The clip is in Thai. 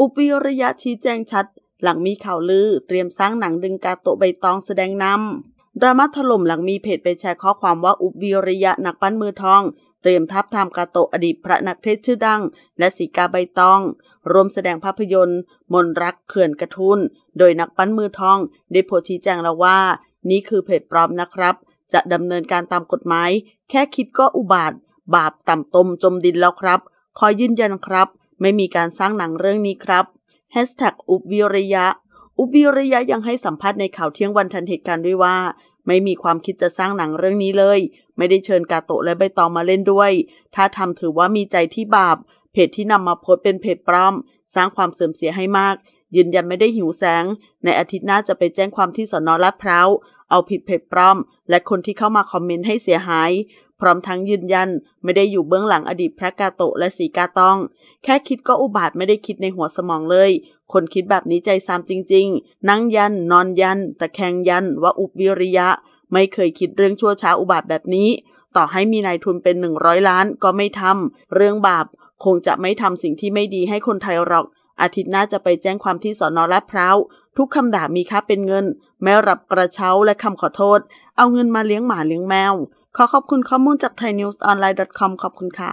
อุปิระยะชี้แจงชัด หลังมีข่าวลือเตรียมสร้างหนังดึงกาโตะใบตองแสดงนำดราม่าถล่มหลังมีเพจไปแชร์ข้อความว่าอุปิริยะนักปั้นมือทองเตรียมทับทามกาโตะอดีตพระนักเทศชื่อดัง และสีกาใบตอง รวมแสดงภาพยนตร์ มนรักเขื่อนกระทุนโดยนักปั้นมือทองได้โพสชี้แจงแล้วว่า นี่คือเพจปลอมนะครับ จะดำเนินการตามกฎหมาย แค่คิดก็อุบาทบาปต่ำตมจมดินแล้วครับขอยืนยันครับไม่มีการสร้างหนังเรื่องนี้ครับแฮชแท็กอุบวิริยะ อุบวิริยะยังให้สัมภาษณ์ในข่าวเที่ยงวันทันเหตุการณ์ด้วยว่า ไม่มีความคิดจะสร้างหนังเรื่องนี้เลย ไม่ได้เชิญกาโตะและใบตองมาเล่นด้วย ถ้าทำถือว่ามีใจที่บาป เพจที่นำมาโพสเป็นเพจปลอม สร้างความเสื่อมเสียให้มาก ยืนยันไม่ได้หิวแสง ในอาทิตย์หน้าจะไปแจ้งความที่สนลาดพร้าวเอาผิดเพจปลอม และคนที่เข้ามาคอมเมนต์ให้เสียหาย พร้อมทั้งยืนยันไม่ได้อยู่เบื้องหลังอดีตพระกาโตะและสีกาตอง แค่คิดก็อุบาทไม่ได้คิดในหัวสมองเลย คนคิดแบบนี้ใจซามจริงๆ นั่งยัน นอนยันตะแคงยันว่าอุบวิริยะ ไม่เคยคิดเรื่องชั่วช้าอุบาทแบบนี้ ต่อให้มีนายทุนเป็นหนึ่งร้อยล้าน ก็ไม่ทำเรื่องบาปคงจะไม่ทำสิ่งที่ไม่ดีให้คนไทยหรอกอาทิตย์หน้าจะไปแจ้งความที่สอนอละดพร้าวทุกคำด่ามีค่าเป็นเงิน แม่รับกระเช้าและคำขอโทษ เอาเงินมาเลี้ยงหมาเลี้ยงแมว ขอขอบคุณข้อมูลจากไทยนิวส์ออนไลน์ com ขอบคุณค่ะ